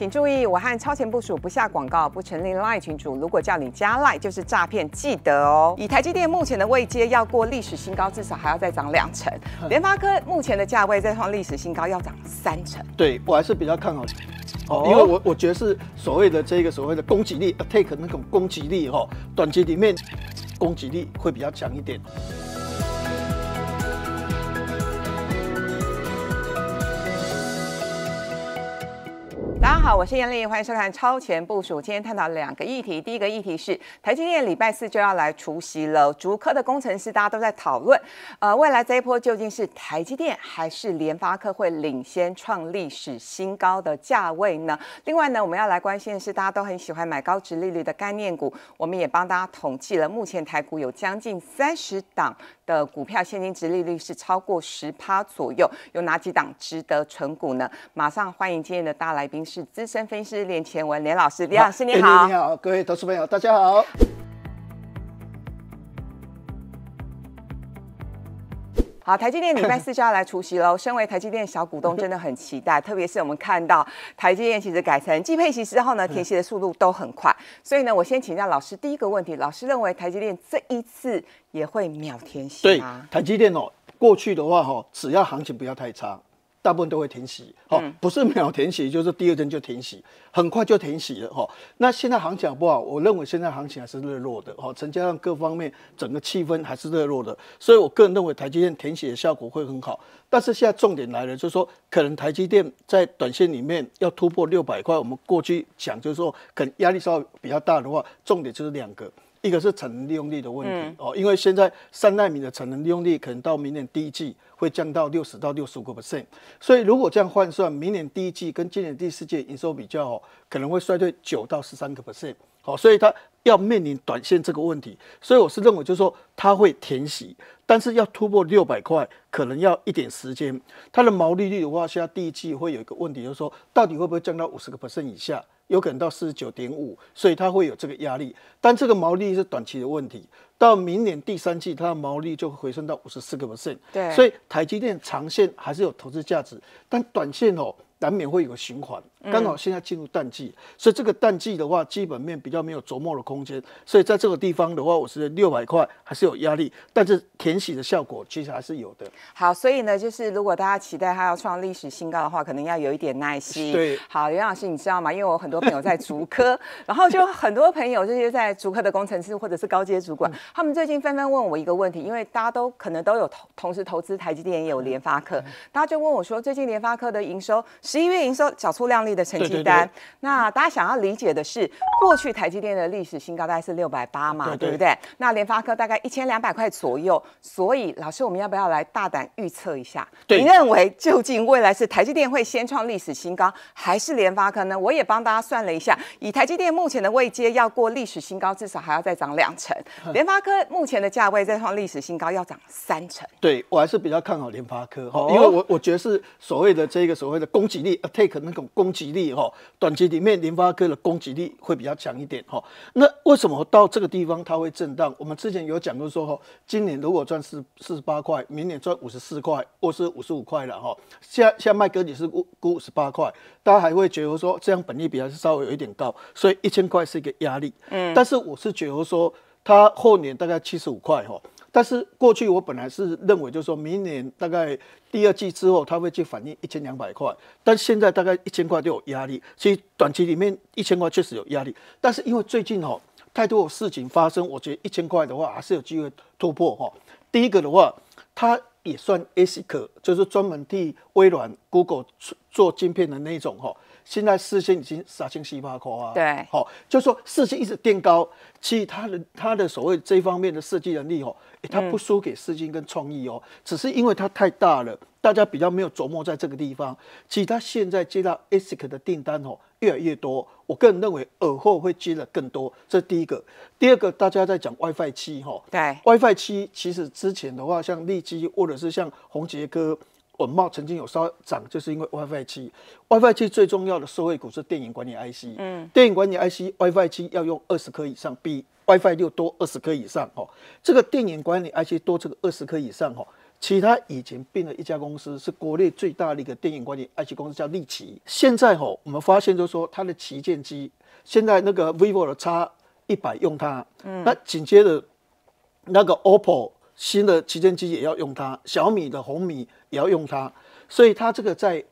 请注意，我汉超前部署，不下广告，不成立 Line 群主。如果叫你加 Line，就是诈骗，记得哦。以台积电目前的位阶，要过历史新高，至少还要再涨两成。联发科目前的价位再创历史新高，要涨三成。对我还是比较看好，哦，因为我我觉得是所谓的这个所谓的攻击力，attack 那种攻击力哈，短期里面攻击力会比较强一点。大家好，我是严丽，欢迎收看超前部署。今天探讨两个议题，第一个议题是台积电礼拜四就要来除席了，逐科的工程师大家都在讨论，呃，未来这一波究竟是台积电还是联发科会领先创历史新高？的价位呢？另外呢，我们要来关心的是，大家都很喜欢买高值利率的概念股，我们也帮大家统计了，目前台股有将近三十档的股票现金值利率是超过十趴左右，有哪几档值得存股呢？马上欢迎今天的大来宾是。资深分析师连前文连老师，连老师你好，你好，各位投资朋友大家好。好，台积电礼拜四就要来除夕喽，身为台积电小股东真的很期待，特别是我们看到台积电其实改成季配息之后呢，填息的速度都很快，所以呢，我先请教老师第一个问题，老师认为台积电这一次也会秒填息吗？对，台积电哦，过去的话哈，只要行情不要太差。大部分都会停息，哈，不是秒停息，就是第二天就停息，很快就停息了，哈。那现在行情好不好？我认为现在行情还是热络的，哈，成交量各方面，整个气氛还是热络的，所以我个人认为台积电填息的效果会很好。但是现在重点来了，就是说可能台积电在短线里面要突破六百块，我们过去讲就是说，可能压力稍微比较大的话，重点就是两个。一个是产能利用率的问题哦，因为现在三纳米的产能利用率可能到明年第一季会降到六十到六十五个 percent，所以如果这样换算，明年第一季跟今年第四季营收比较，可能会衰退九到十三个 percent。好，所以它要面临短线这个问题，所以我是认为就是说它会填息，但是要突破六百块可能要一点时间。它的毛利率的话，在第一季会有一个问题，就是说到底会不会降到五十个 percent 以下？有可能到四十九点五，所以它会有这个压力。但这个毛利是短期的问题，到明年第三季，它的毛利就会回升到五十四个 percent。对，所以台积电长线还是有投资价值，但短线哦难免会有个循环。刚好现在进入淡季，所以这个淡季的话，基本面比较没有琢磨的空间。所以在这个地方的话，我是六百块还是有压力，但是填息的效果其实还是有的。好，所以呢，就是如果大家期待它要创历史新高的话，可能要有一点耐心。对，好，袁老师，你知道吗？因为我很多朋友在竹科，然后就很多朋友这些在竹科的工程师或者是高阶主管，他们最近纷纷问我一个问题，因为大家都可能都有同同时投资台积电也有联发科，大家就问我说，最近联发科的营收，十一月营收小出量。的成绩单，那大家想要理解的是，过去台积电的历史新高大概是六百八嘛，对不对？那联发科大概一千两百块左右，所以老师，我们要不要来大胆预测一下？你认为究竟未来是台积电会先创历史新高，还是联发科呢？我也帮大家算了一下，以台积电目前的位阶，要过历史新高至少还要再涨两成；联发科目前的价位再创历史新高，要涨三成。对我还是比较看好联发科哈，因为我我觉得是所谓的这个所谓的攻击力 （attack） 那种攻。吸引力哈，短期里面，联发科的攻击力会比较强一点哈。那为什么到这个地方它会震荡？我们之前有讲过说哈，今年如果赚四四十八块，明年赚五十四块或是五十五块了哈。现在麦哥你是估估五十八块，大家还会觉得说这样本利比还是稍微有一点高，所以一千块是一个压力。嗯，但是我是觉得说它后年大概七十五块哈。但是过去我本来是认为，就说明年大概第二季之后，它会去反映一千两百块。但现在大概一千块都有压力。其实短期里面一千块确实有压力，但是因为最近哈太多事情发生，我觉得一千块的话还是有机会突破哈。第一个的话，它也算 A c 就是专门替微软、Google 做做晶片的那种哈。现在四星已经杀进七八颗啊！对，好，就说四星一直垫高，其实他的他的所谓这方面的设计能力哦，他不输给四星跟创意哦，只是因为它太大了，大家比较没有琢磨在这个地方。其实他现在接到艾斯克的订单哦，越来越多，我个人认为尔后会接的更多。这是第一个，第二个大家在讲 WiFi 七哈，对，WiFi 七其实之前的话，像利基或者是像宏杰哥。本茂曾经有稍涨，就是因为 WiFi 七，WiFi 七最重要的受惠股是电影管理 IC，嗯，电影管理 IC WiFi 七要用二十颗以上，比 WiFi 六多二十颗以上哦。这个电影管理 IC 多这个二十颗以上哦，其他以前并了一家公司，是国内最大的一个电影管理 IC 公司，叫立奇。现在哦，我们发现就是说它的旗舰机，现在那个 vivo 的 X 一百用它，嗯，那紧接着那个 OPPO 新的旗舰机也要用它，小米的红米。也要用它，所以它这个在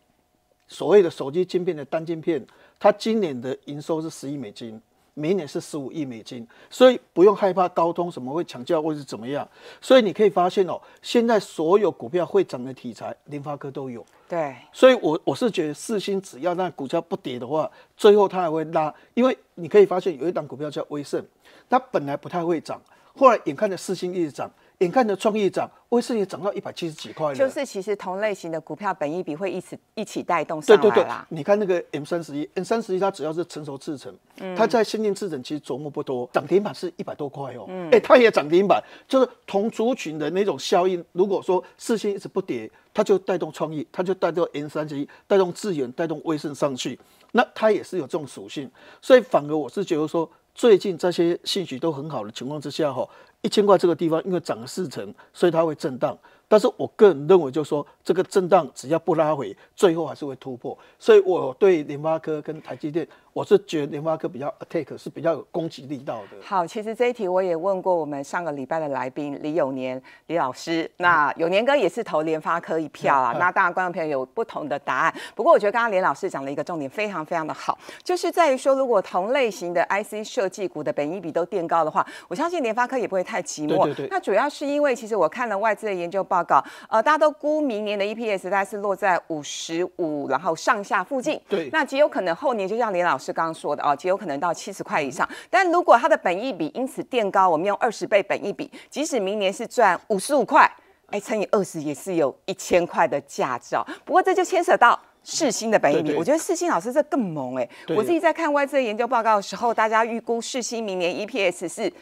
所谓的手机晶片的单晶片，它今年的营收是十亿美金，明年是十五亿美金，所以不用害怕高通什么会抢叫或是怎么样，所以你可以发现哦，现在所有股票会涨的题材，联发科都有。对，所以我我是觉得，四星只要那股价不跌的话，最后它还会拉，因为你可以发现有一档股票叫威盛，它本来不太会涨，后来眼看着四星一直涨。眼看着创意涨，威盛也涨到一百七十几块了。就是其实同类型的股票，本一比会一起一起带动上来了。你看那个 M 三十一，M 三十一它只要是成熟自成，它在新定自成其实琢磨不多，涨停板是一百多块哦。哎，它也涨停板，就是同族群的那种效应。如果说四星一直不跌，它就带动创意，它就带动 M 三十一，带动自源，带动威盛上去，那它也是有这种属性。所以反而我是觉得说。最近这些兴趣都很好的情况之下，哈，一千块这个地方因为涨四成，所以它会震荡。但是我个人认为，就说这个震荡只要不拉回，最后还是会突破。所以我对联发科跟台积电。我是觉得联发科比较 attack 是比较有攻击力道的。好，其实这一题我也问过我们上个礼拜的来宾李永年李老师，那永年哥也是投联发科一票啊。那当然观众朋友有不同的答案，不过我觉得刚刚连老师讲了一个重点非常非常的好，就是在于说如果同类型的 IC 设计股的本益比都垫高的话，我相信联发科也不会太寂寞。对对对。那主要是因为其实我看了外资的研究报告，呃，大家都估明年的 EPS 大概是落在五十五，然后上下附近。对。那极有可能后年就像连老师。是刚刚说的啊，极有可能到七十块以上。但如果它的本益比因此垫高，我们用二十倍本益比，即使明年是赚五十五块，哎，乘以二十也是有一千块的值照。不过这就牵涉到世新的本益比，我觉得世新老师这更猛哎。我自己在看外资的研究报告的时候，大家预估世新明年 EPS 是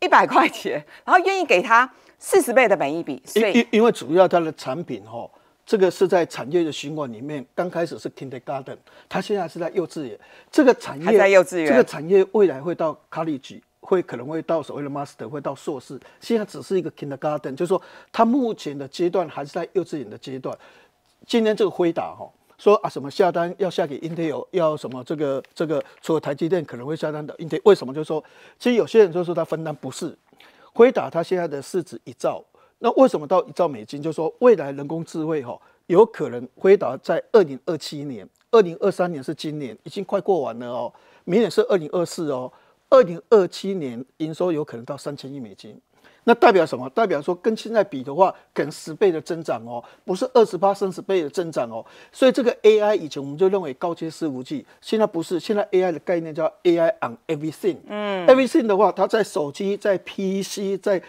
一百块钱，然后愿意给他四十倍的本益比，所以因为主要它的产品哦，这个是在产业的循环里面，刚开始是 kindergarten，它现在是在幼稚园。这个产业在幼稚园。这个产业未来会到 college，会可能会到所谓的 master，会到硕士。现在只是一个 kindergarten，就是说它目前的阶段还是在幼稚园的阶段。今天这个辉打哈说啊什么下单要下给 Intel，要什么这个这个除了台积电可能会下单的 Intel，为什么？就是说其实有些人就说它分担不是。辉打，它现在的市值一兆。那为什么到一兆美金？就是说未来人工智慧哈，有可能回答在二零二七年，二零二三年是今年已经快过完了哦，明年是二零二四哦，二零二七年营收有可能到三千亿美金。那代表什么？代表说跟现在比的话，能十倍的增长哦，不是二十八升十倍的增长哦。所以这个 AI 以前我们就认为高阶四五器，现在不是，现在 AI 的概念叫 AI on everything。嗯，everything 的话，它在手机，在 PC，在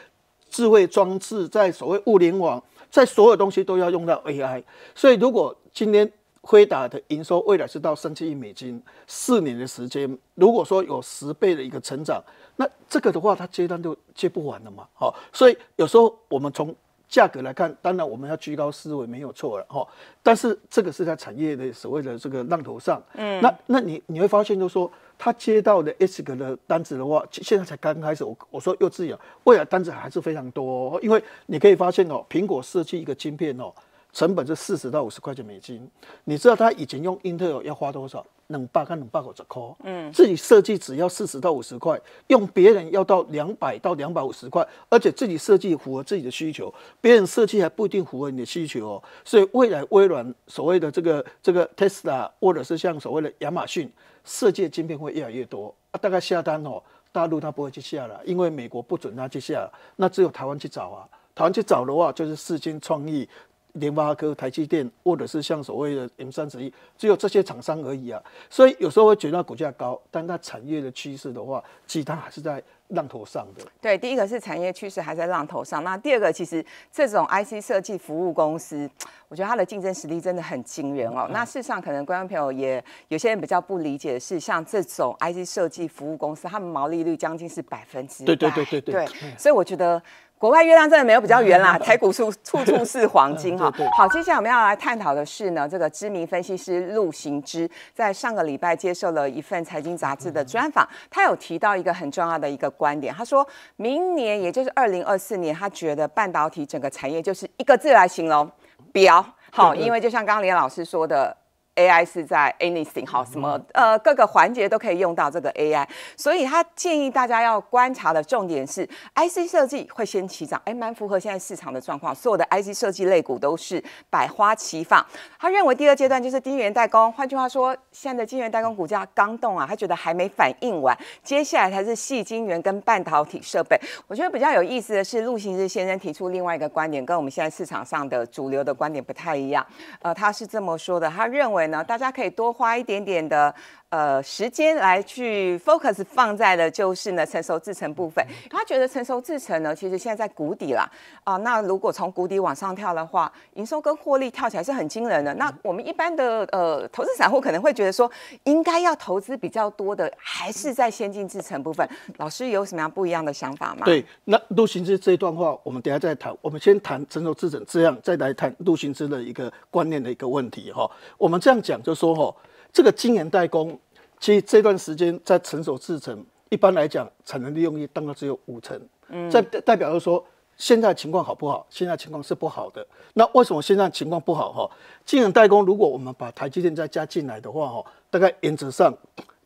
智慧装置在所谓物联网，在所有东西都要用到 AI。所以，如果今天辉达的营收未来是到三千亿美金，四年的时间，如果说有十倍的一个成长，那这个的话，它接单就接不完的嘛。好，所以有时候我们从价格来看，当然我们要居高思维没有错了哈。但是这个是在产业的所谓的这个浪头上，嗯，那那你你会发现就说。他接到的 S 个的单子的话，现在才刚开始。我我说又自己未来单子还是非常多。因为你可以发现哦，苹果设计一个晶片哦，成本是四十到五十块钱美金。你知道他以前用英特尔要花多少？能百、跟能百五十块。嗯，自己设计只要四十到五十块，用别人要到两百到两百五十块，而且自己设计符合自己的需求，别人设计还不一定符合你的需求哦。所以未来微软所谓的这个这个 Tesla 或者是像所谓的亚马逊。世界晶片会越来越多啊，大概下单哦，大陆他不会去下了，因为美国不准他去下，那只有台湾去找啊。台湾去找的话，就是四晶创意、联发科、台积电，或者是像所谓的 M 三十一，只有这些厂商而已啊。所以有时候会觉得股价高，但它产业的趋势的话，其他还是在。浪头上的对，第一个是产业趋势还在浪头上。那第二个，其实这种 IC 设计服务公司，我觉得它的竞争实力真的很惊人哦。那事实上，可能观众朋友也有些人比较不理解的是，像这种 IC 设计服务公司，他们毛利率将近是百分之对对对对对，所以我觉得。国外月亮真的没有比较圆啦，台股处处处是黄金哈。好，接下来我们要来探讨的是呢，这个知名分析师陆行之在上个礼拜接受了一份财经杂志的专访，他有提到一个很重要的一个观点，他说明年也就是二零二四年，他觉得半导体整个产业就是一个字来形容，飙。好，因为就像刚刚林老师说的。AI 是在 anything 好什么呃各个环节都可以用到这个 AI，所以他建议大家要观察的重点是 IC 设计会先起涨，哎，蛮符合现在市场的状况，所有的 IC 设计类股都是百花齐放。他认为第二阶段就是晶圆代工，换句话说，现在的晶圆代工股价刚动啊，他觉得还没反应完，接下来才是细晶圆跟半导体设备。我觉得比较有意思的是陆行日先生提出另外一个观点，跟我们现在市场上的主流的观点不太一样。呃，他是这么说的，他认为。呢，大家可以多花一点点的呃时间来去 focus 放在的就是呢成熟制成部分。他觉得成熟制成呢，其实现在在谷底了啊。那如果从谷底往上跳的话，营收跟获利跳起来是很惊人的。那我们一般的呃投资散户可能会觉得说，应该要投资比较多的还是在先进制成部分。老师有什么样不一样的想法吗？对，那陆行之这一段话，我们等下再谈。我们先谈成熟制成这样，再来谈陆行之的一个观念的一个问题哈。我们这样。这样讲就是说哈，这个晶圆代工其实这段时间在成熟制程，一般来讲产能利用率大概只有五成。嗯，在代表是说现在情况好不好？现在情况是不好的。那为什么现在情况不好哈？晶圆代工如果我们把台积电再加进来的话哈，大概原则上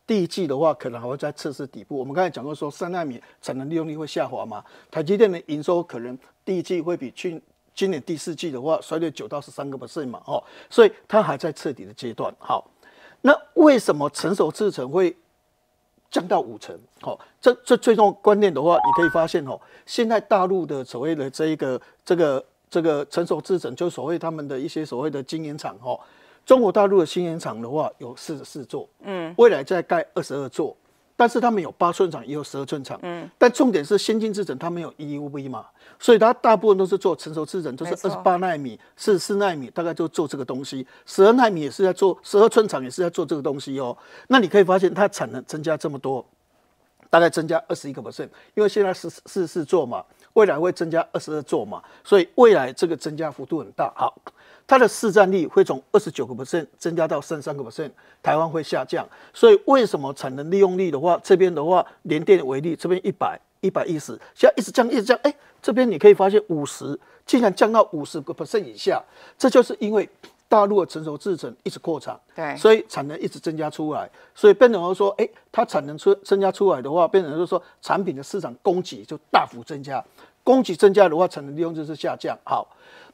第一季的话可能还会在测试底部。我们刚才讲过说三纳米产能利用率会下滑嘛，台积电的营收可能第一季会比去。今年第四季的话，衰退九到十三个 percent 嘛，哦，所以它还在彻底的阶段。好，那为什么成熟制程会降到五成？好，这这最终观念的话，你可以发现哦，现在大陆的所谓的这一个、这个、这个成熟制程，就所谓他们的一些所谓的晶圆厂哦，中国大陆的晶圆厂的话有四十四座，嗯，未来再盖二十二座。但是他们有八寸厂，也有十二寸厂。嗯，但重点是先进制程，它没有 EUV 嘛，所以它大部分都是做成熟制程，就是二十八纳米、四十四纳米，大概就做这个东西。十二纳米也是在做，十二寸厂也是在做这个东西哦。那你可以发现，它产能增加这么多，大概增加二十一个 percent，因为现在是四四做嘛。未来会增加二十二座嘛，所以未来这个增加幅度很大。好，它的市占率会从二十九个 percent 增加到三十三个 percent，台湾会下降。所以为什么产能利用率的话，这边的话，联电为例，这边一百一百一十，现在一直降一直降，样，哎，这边你可以发现五十竟然降到五十个 percent 以下，这就是因为大陆的成熟制程一直扩产，对，所以产能一直增加出来。所以变成后说，哎，它产能出增加出来的话，变成就是说产品的市场供给就大幅增加。供给增加的话，产能利用率是下降。好，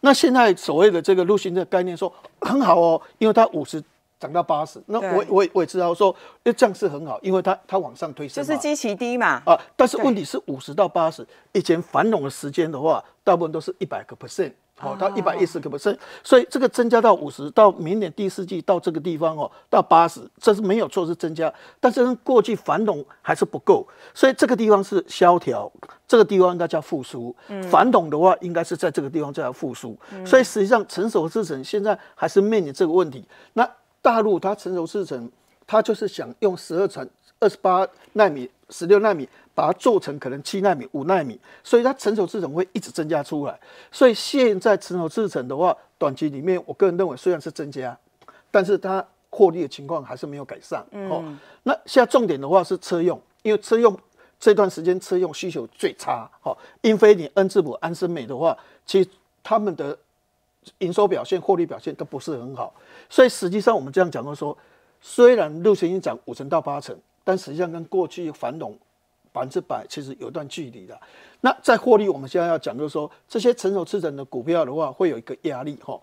那现在所谓的这个陆逊的概念说很好哦，因为它五十涨到八十，那我我我也知道说，哎，这样是很好，因为它它往上推升，就是基期低嘛。啊，但是问题是五十到八十以前繁荣的时间的话，大部分都是一百个 percent。哦，到一百一十个不是，所以这个增加到五十，到明年第四季到这个地方哦，到八十，这是没有错是增加，但是跟过去反董还是不够，所以这个地方是萧条，这个地方大家复苏，反董的话应该是在这个地方再复苏，所以实际上成熟之城现在还是面临这个问题。那大陆它成熟之城，它就是想用十二层二十八纳米。十六纳米把它做成可能七纳米、五纳米，所以它成熟制程会一直增加出来。所以现在成熟制程的话，短期里面我个人认为虽然是增加，但是它获利的情况还是没有改善。哦，那现在重点的话是车用，因为车用这段时间车用需求最差。好，英菲尼、恩智浦、安森美的话，其实他们的营收表现、获利表现都不是很好。所以实际上我们这样讲的说虽然六千一涨五成到八成。但实际上跟过去繁荣百分之百其实有段距离的。那在获利，我们现在要讲就是说，这些成熟资产的股票的话，会有一个压力哈。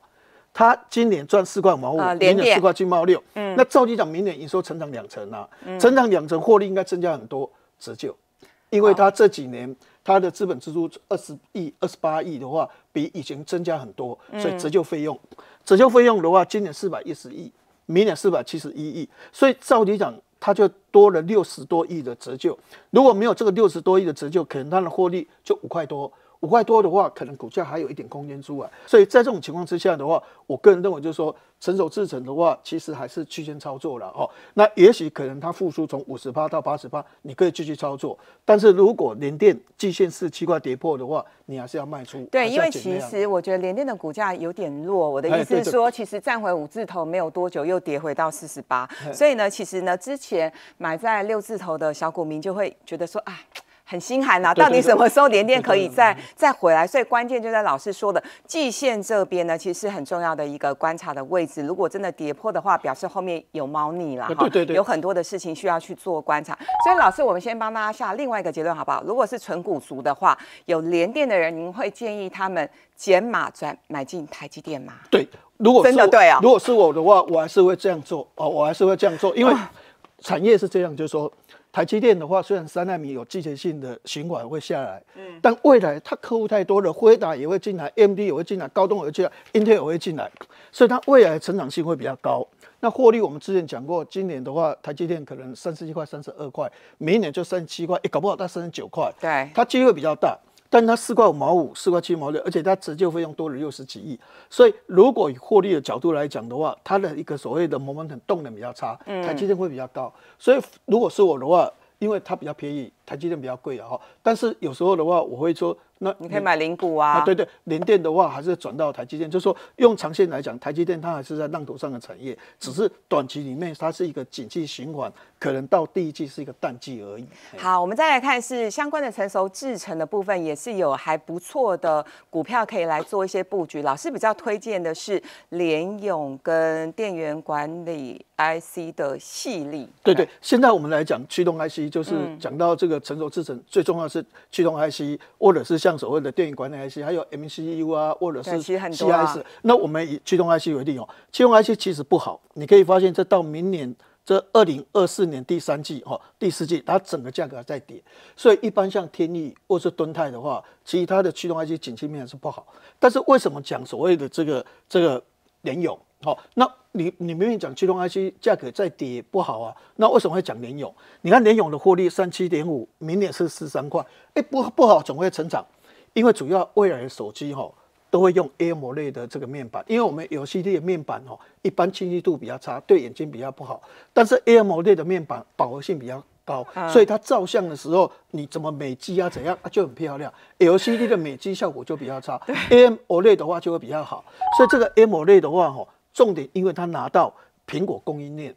它今年赚四块五毛五，明年四块七毛六。嗯，那赵局长明年营收成长两成啊，成长两成，获利应该增加很多折旧，因为它这几年它的资本支出二十亿二十八亿的话，比以前增加很多，所以折旧费用，折旧费用的话，今年四百一十亿，明年四百七十一亿，所以赵局长。它就多了六十多亿的折旧，如果没有这个六十多亿的折旧，可能它的获利就五块多。五块多的话，可能股价还有一点空间出来，所以在这种情况之下的话，我个人认为就是说，成熟制成的话，其实还是区间操作了哦。那也许可能它复苏从五十八到八十八，你可以继续操作。但是如果连电季线四七块跌破的话，你还是要卖出。对，因为其实我觉得连电的股价有点弱。我的意思是说，其实站回五字头没有多久，又跌回到四十八。所以呢，其实呢，之前买在六字头的小股民就会觉得说啊。很心寒啊！到底什么时候联电可以再再回来？所以关键就在老师说的，季线这边呢，其实是很重要的一个观察的位置。如果真的跌破的话，表示后面有猫腻了哈。对对对，有很多的事情需要去做观察。所以老师，我们先帮大家下另外一个结论好不好？如果是纯股族的话，有联电的人，您会建议他们减码转买进台积电吗？对，如果真的对啊，如果是我的话，我还是会这样做哦，我还是会这样做，因为产业是这样，就是说。台积电的话，虽然三纳米有季节性的循环会下来，嗯，但未来它客户太多了，辉达也会进来 m d 也会进来，高通也会进来，英特尔会进来，所以它未来成长性会比较高。那获利，我们之前讲过，今年的话，台积电可能三十一块、三十二块，明年就三十七块，也搞不好它三十九块，对，它机会比较大。但它四块五毛五，四块七毛六，而且它折旧费用多了六十几亿，所以如果以获利的角度来讲的话，它的一个所谓的 momentum 动能比较差，台积电会比较高。所以如果是我的话，因为它比较便宜，台积电比较贵啊。但是有时候的话，我会说那你可以买零股啊，对对，联电的话还是转到台积电，就是说用长线来讲，台积电它还是在浪头上的产业，只是短期里面它是一个景气循环。可能到第一季是一个淡季而已。好，我们再来看是相关的成熟制程的部分，也是有还不错的股票可以来做一些布局。老师比较推荐的是联勇跟电源管理 IC 的系列。对对，现在我们来讲驱动 IC，就是讲到这个成熟制程最重要是驱动 IC，或者是像所谓的电源管理 IC，还有 MCU 啊，或者是 CS。那我们以驱动 IC 为例哦，驱动 IC 其实不好，你可以发现这到明年。这二零二四年第三季，哈第四季，它整个价格在跌，所以一般像天翼或是敦泰的话，其他的驱动 IC 景气面是不好。但是为什么讲所谓的这个这个联勇？好，那你你明明讲驱动 IC 价格在跌不好啊，那为什么会讲联勇？你看联勇的获利三七点五，明年是十三块，哎不不好总会成长，因为主要未来的手机哈。都会用 AMOLED 的这个面板，因为我们 LCD 的面板哦，一般清晰度比较差，对眼睛比较不好。但是 AMOLED 的面板饱和性比较高，所以它照相的时候，你怎么美肌啊怎样啊就很漂亮。LCD 的美肌效果就比较差，AMOLED 的话就会比较好。所以这个 AMOLED 的话哦，重点因为它拿到苹果供应链，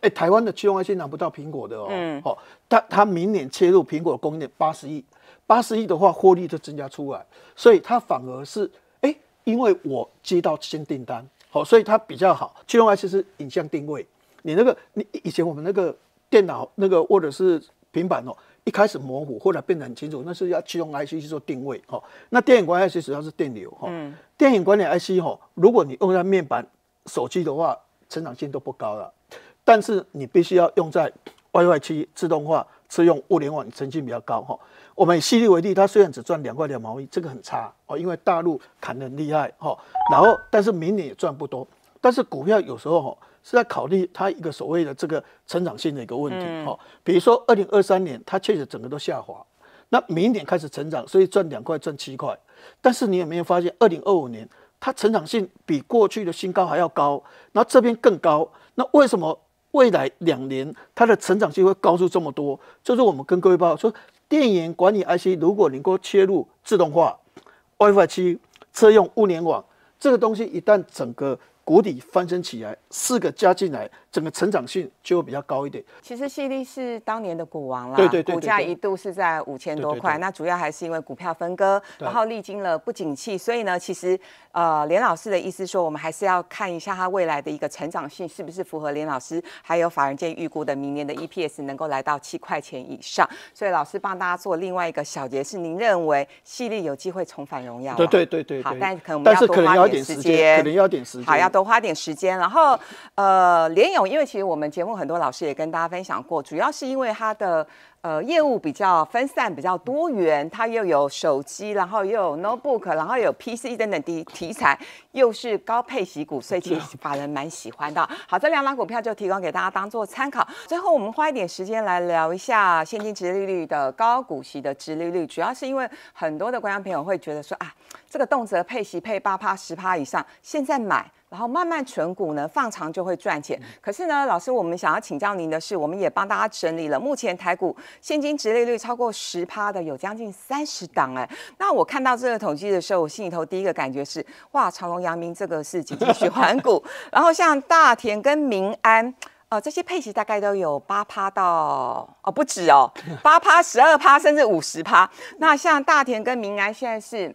哎，台湾的七万线拿不到苹果的哦，好，它它明年切入苹果供应链八十亿。八十亿的话，获利就增加出来，所以它反而是哎，因为我接到新订单，好，所以它比较好。驱动 I C 是影像定位，你那个你以前我们那个电脑那个或者是平板哦，一开始模糊，后来变得很清楚，那是要驱动 I C 去做定位。哦。那电影管理 I C 主要是电流哈，电影管理 I C 哈，如果你用在面板手机的话，成长性都不高了，但是你必须要用在 Y Y 七自动化、是用物联网，成绩比较高哈。我们以犀利为例，它虽然只赚两块两毛一，这个很差哦，因为大陆砍的厉害哈。然后，但是明年也赚不多。但是股票有时候哦，是在考虑它一个所谓的这个成长性的一个问题哈。比如说，二零二三年它确实整个都下滑，那明年开始成长，所以赚两块赚七块。但是你有没有发现，二零二五年它成长性比过去的新高还要高，那这边更高。那为什么未来两年它的成长性会高出这么多？就是我们跟各位报告说。电源管理 IC，如果能够切入自动化、WiFi 七、车用物联网这个东西，一旦整个谷底翻身起来，四个加进来。整个成长性就会比较高一点。其实西利是当年的股王啦，对对对，股价一度是在五千多块。那主要还是因为股票分割，然后历经了不景气，所以呢，其实呃，连老师的意思说，我们还是要看一下它未来的一个成长性是不是符合连老师还有法人界预估的明年的 EPS 能够来到七块钱以上。所以老师帮大家做另外一个小结是，您认为西利有机会重返荣耀？对对对对，好，但可能我们要多花一点时间，可能要点好，要多花点时间。然后呃，连勇。因为其实我们节目很多老师也跟大家分享过，主要是因为它的呃业务比较分散、比较多元，它又有手机，然后又有 notebook，然后有 PC 等等的题材，又是高配息股，所以其实法人蛮喜欢的。好，这两档股票就提供给大家当做参考。最后，我们花一点时间来聊一下现金值利率的高股息的值利率，主要是因为很多的观众朋友会觉得说啊，这个动辄配息配八趴、十趴以上，现在买。然后慢慢存股呢，放长就会赚钱。可是呢，老师，我们想要请教您的是，我们也帮大家整理了目前台股现金值利率超过十趴的，有将近三十档哎。那我看到这个统计的时候，我心里头第一个感觉是，哇，长隆、阳明这个是资金循环股。然后像大田跟民安，哦，这些配息大概都有八趴到哦不止哦，八趴、十二趴，甚至五十趴。那像大田跟民安现在是，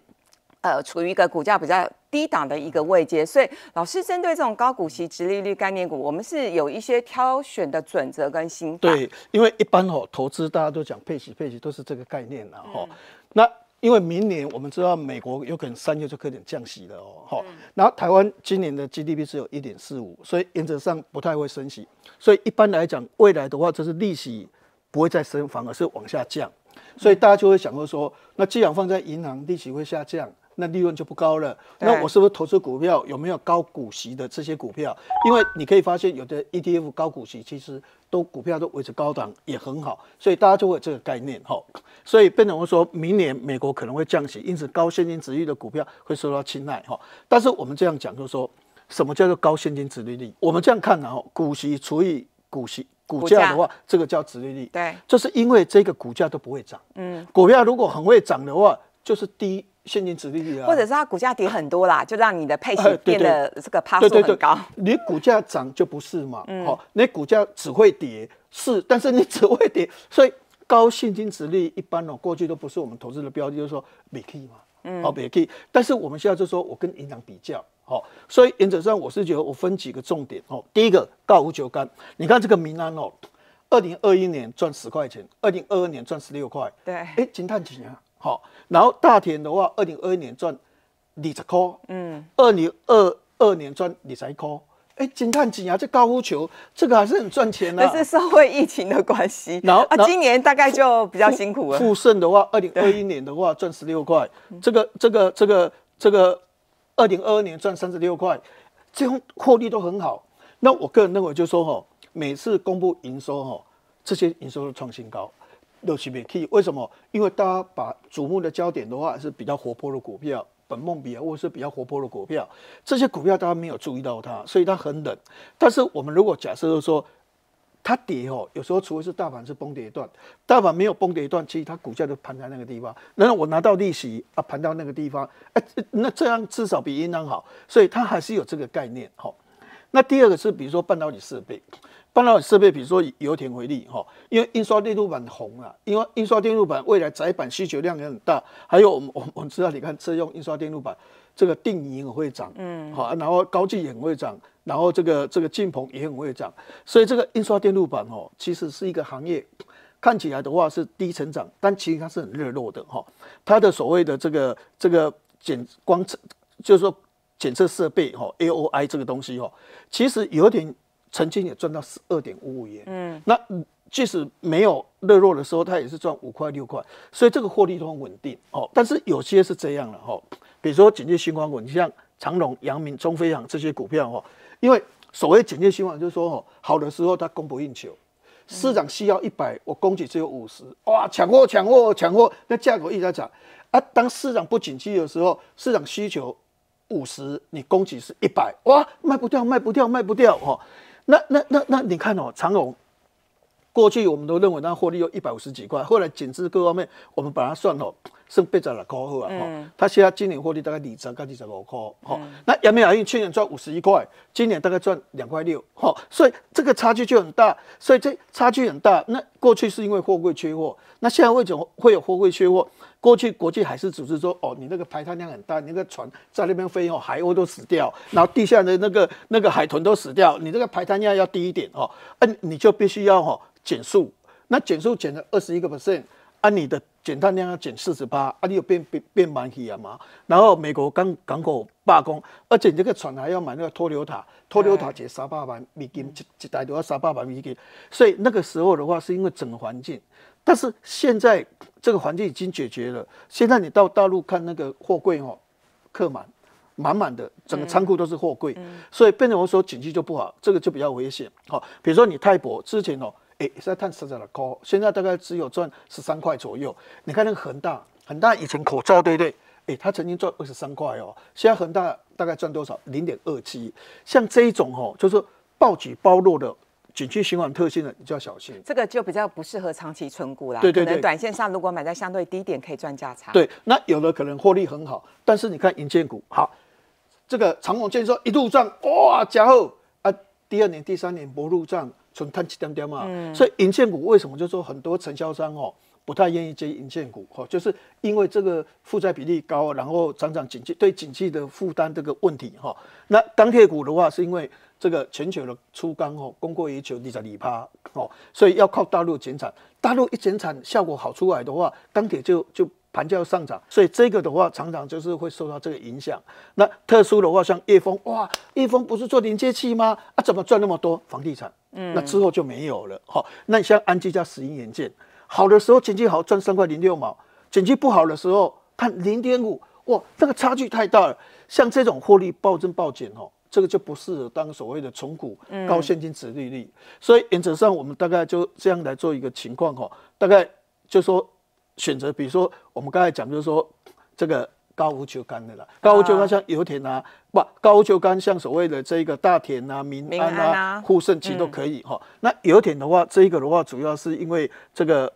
呃，处于一个股价比较。低档的一个位阶，所以老师针对这种高股息、直利率概念股，我们是有一些挑选的准则跟心态。对，因为一般哦，投资大家都讲配息，配息都是这个概念了哈。那因为明年我们知道美国有可能三月就可能降息了哦，哈。然后台湾今年的 GDP 是有一点四五，所以原则上不太会升息。所以一般来讲，未来的话，就是利息不会再升，反而是往下降。所以大家就会想过说，那既然放在银行，利息会下降。那利润就不高了。那我是不是投资股票有没有高股息的这些股票？因为你可以发现有的 ETF 高股息，其实都股票都维持高档也很好，所以大家就会有这个概念哈。所以变成我说明年美国可能会降息，因此高现金值率的股票会受到青睐哈。但是我们这样讲就说什么叫做高现金值率？我们这样看呢，股息除以股息股价的话，这个叫殖率率。对，就是因为这个股价都不会涨。嗯，股票如果很会涨的话，就是低。现金值利率啊，或者是它股价跌很多啦，就让你的配息变得这个趴数更高。你股价涨就不是嘛？好，你股价只会跌，是，但是你只会跌，所以高现金值率一般哦，过去都不是我们投资的标的，就是说贝克嘛，哦贝克。但是我们现在就说我跟银行比较，好，所以原则上我是觉得我分几个重点哦。第一个高五九股，你看这个民安哦，二零二一年赚十块钱，二零二二年赚十六块，对，哎，惊叹年啊。好，然后大田的话，二零二一年赚二十块，嗯，二零二二年赚二十块，哎，金探警啊，这高尔夫球这个还是很赚钱呐，可是社会疫情的关系，然后啊，今年大概就比较辛苦了。富盛的话，二零二一年的话赚十六块，这个这个这个这个二零二二年赚三十六块，这样获利都很好。那我个人认为就说哈，每次公布营收哈，这些营收都创新高。六七百 K，以？为什么？因为大家把瞩目的焦点的话是比较活泼的股票，本梦比啊，或是比较活泼的股票，这些股票大家没有注意到它，所以它很冷。但是我们如果假设就是说，它跌哦，有时候除非是大盘是崩跌一段，大盘没有崩跌一段，其实它股价都盘在那个地方。然后我拿到利息啊，盘到那个地方，哎，那这样至少比银行好，所以它还是有这个概念。好，那第二个是比如说半导体设备。半导体设备，比如说以油田为例哈，因为印刷电路板红了，因为印刷电路板未来窄板需求量也很大。还有我们 我们我知道，你看车用印刷电路板，这个定银会涨，嗯，好，然后高聚也会涨，然后这个这个进鹏也很会涨。所以这个印刷电路板哦，其实是一个行业，看起来的话是低成长，但其实它是很热络的哈。它的所谓的这个这个检光测，就是说检测设备哈，A O I 这个东西哈，其实有点。曾经也赚到十二点五五元，嗯，那即使没有热络的时候，它也是赚五块六块，所以这个获利都很稳定哦。但是有些是这样的哦，比如说紧气新环股，你像长隆、阳明、中飞航这些股票哈，因为所谓紧急新环，就是说哦，好的时候它供不应求，市场需要一百，我供给只有五十，哇，抢货抢货抢货，那价格一直在涨啊。当市场不景气的时候，市场需求五十，你供给是一百，哇，卖不掉卖不掉卖不掉哈。那那那那你看哦，长荣过去我们都认为它获利有一百五十几块，后来减致各方面，我们把它算了。剩八十来块好啊，哈，他现在今年获利大概二十到二十五块，哈。那亚美亚运去年赚五十一块，今年大概赚两块六，哈。所以这个差距就很大，所以这差距很大。那过去是因为货柜缺货，那现在为什么会有货柜缺货？过去国际海事组织说，哦，你那个排碳量很大，那个船在那边飞哦，海鸥都死掉，然后地下的那个那个海豚都死掉，你这个排碳量要低一点哦，那你就必须要哈减速。那减速减了二十一个 percent，按你的。减碳量要减四十八，啊，你有变变变慢些嘛？然后美国港港口罢工，而且你这个船还要买那个脱硫塔，脱硫塔解三百万美金，一一台都要三百万美金，所以那个时候的话是因为整个环境，但是现在这个环境已经解决了。现在你到大陆看那个货柜哦，客满满满的，整个仓库都是货柜，所以变成我说景气就不好，这个就比较危险。好，比如说你泰博之前哦。哎，现在碳市场的高，现在大概只有赚十三块左右。你看那个恒大，恒大以前口罩对不对？哎，他曾经赚二十三块哦。现在恒大大概赚多少？零点二七。像这一种哦，就是暴起暴落的景区循环特性呢，你就要小心。这个就比较不适合长期存股啦。对对对，可能短线上如果买在相对低点，可以赚价差。对，那有的可能获利很好，但是你看银建股，好，这个长隆建设一入涨，哇，加厚啊，第二年、第三年不入账。存碳气点点嘛，所以银线股为什么就说很多承销商哦不太愿意接银线股哈，就是因为这个负债比例高，然后厂长景气对景气的负担这个问题哈。那钢铁股的话是因为这个全球的出钢哦供过于求你在里趴哦，所以要靠大陆减产，大陆一减产效果好出来的话，钢铁就就。盘价要上涨，所以这个的话常常就是会受到这个影响。那特殊的话，像叶峰，哇，叶峰不是做连接器吗？啊，怎么赚那么多房地产？嗯，那之后就没有了。哈，那你像安吉加石英元件，好的时候景气好赚三块零六毛，景气不好的时候看零点五，哇，这个差距太大了。像这种获利暴增暴减，哈，这个就不合当所谓的重股高现金值利率。所以原则上，我们大概就这样来做一个情况，哈，大概就说。选择，比如说我们刚才讲，就是说这个高浮球杆的了，高浮球杆像油田啊，不，高浮球杆像所谓的这个大田啊、民安啊、沪盛期都可以哈。那油田的话，这一个的话，主要是因为这个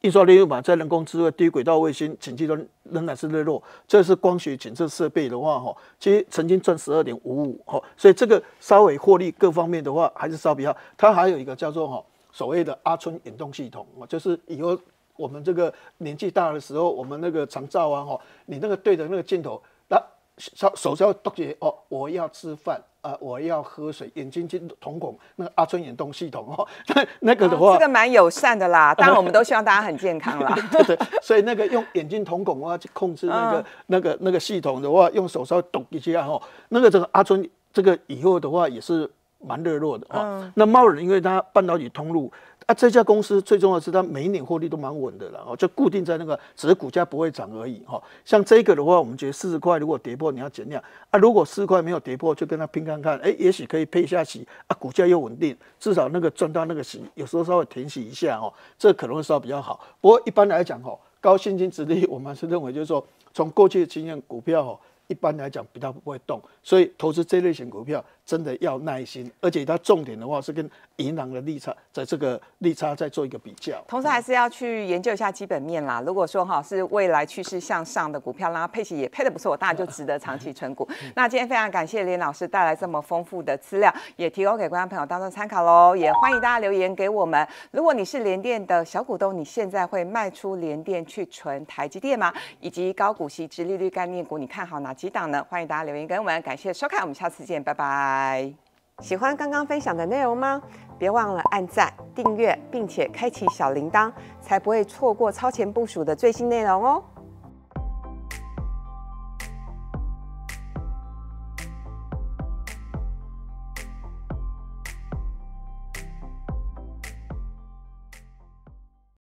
印刷利用板在人工智能、低轨道卫星、景算机仍然是日落。这是光学检测设备的话，哈，其实曾经赚十二点五五，哈，所以这个稍微获利各方面的话，还是稍微比较好。它还有一个叫做哈所谓的阿村引动系统就是以后。我们这个年纪大的时候，我们那个肠照啊，吼，你那个对着那个镜头，那手手稍微动几哦，我要吃饭啊，我要喝水，眼睛睛瞳孔那个阿春眼动系统哦，那 那个的话，这个蛮友善的啦，当然我们都希望大家很健康啦。所以那个用眼睛瞳孔啊去控制那个那个那个系统的话，用手稍微动一下吼，那个这个阿春这个以后的话也是。蛮热络的哦。那猫人，因为它半导体通路啊，这家公司最重要是它每一年获利都蛮稳的啦，哦，就固定在那个，只是股价不会涨而已哈。像这个的话，我们觉得四十块如果跌破你要减量啊，如果四十块没有跌破就跟他拼看看，哎，也许可以配一下息啊，股价又稳定，至少那个赚到那个息，有时候稍微停息一下哦，这可能会稍微比较好。不过一般来讲哦，高现金值例我们是认为就是说，从过去的经验股票哦。一般来讲比较不会动，所以投资这类型股票真的要耐心，而且它重点的话是跟银行的利差，在这个利差再做一个比较。同时还是要去研究一下基本面啦。如果说哈是未来趋势向上的股票，然配息也配的不错，大家就值得长期存股。那今天非常感谢林老师带来这么丰富的资料，也提供给观众朋友当做参考喽。也欢迎大家留言给我们。如果你是联电的小股东，你现在会卖出联电去存台积电吗？以及高股息、直利率概念股，你看好哪？几档呢？欢迎大家留言跟我们。感谢收看，我们下次见，拜拜。喜欢刚刚分享的内容吗？别忘了按赞、订阅，并且开启小铃铛，才不会错过超前部署的最新内容哦。